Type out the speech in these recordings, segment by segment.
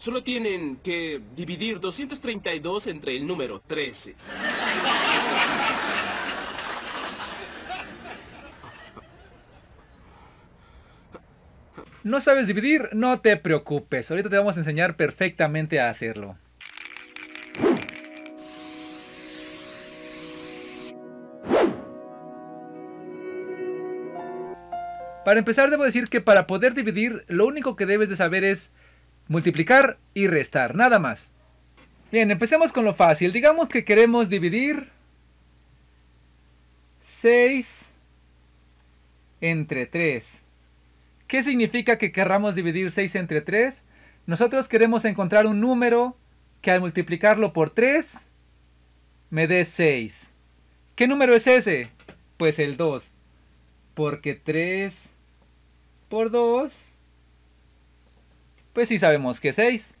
Solo tienen que dividir 232 entre el número 13. ¿No sabes dividir? No te preocupes. Ahorita te vamos a enseñar perfectamente a hacerlo. Para empezar, debo decir que para poder dividir, lo único que debes de saber es multiplicar y restar, nada más. Bien, empecemos con lo fácil. Digamos que queremos dividir 6 entre 3. ¿Qué significa que querramos dividir 6 entre 3? Nosotros queremos encontrar un número que al multiplicarlo por 3 me dé 6. ¿Qué número es ese? Pues el 2. Porque 3 por 2 pues sí sabemos que 6.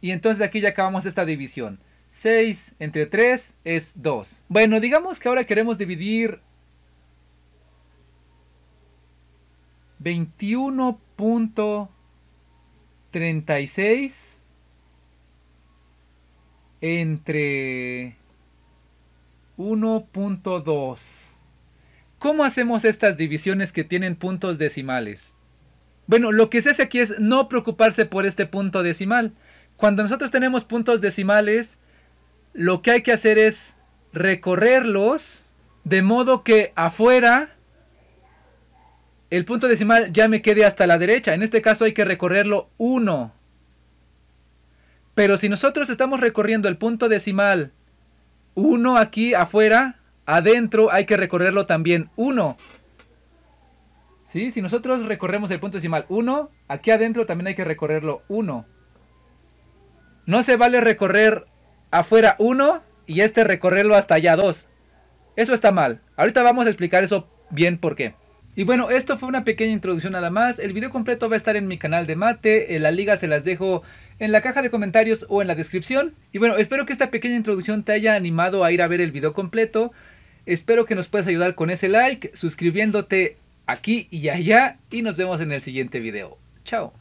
Y entonces aquí ya acabamos esta división. 6 entre 3 es 2. Bueno, digamos que ahora queremos dividir 21.36 entre 1.2. ¿Cómo hacemos estas divisiones que tienen puntos decimales? Bueno, lo que se hace aquí es no preocuparse por este punto decimal. Cuando nosotros tenemos puntos decimales, lo que hay que hacer es recorrerlos de modo que afuera el punto decimal ya me quede hasta la derecha. En este caso hay que recorrerlo 1. Pero si nosotros estamos recorriendo el punto decimal 1 aquí afuera, adentro hay que recorrerlo también 1. ¿Sí? Si nosotros recorremos el punto decimal 1, aquí adentro también hay que recorrerlo 1. No se vale recorrer afuera 1 y este recorrerlo hasta allá 2. Eso está mal. Ahorita vamos a explicar eso bien por qué. Y bueno, esto fue una pequeña introducción nada más. El video completo va a estar en mi canal de mate. En la liga se las dejo en la caja de comentarios o en la descripción. Y bueno, espero que esta pequeña introducción te haya animado a ir a ver el video completo. Espero que nos puedas ayudar con ese like, suscribiéndote aquí y allá y nos vemos en el siguiente video. Chao.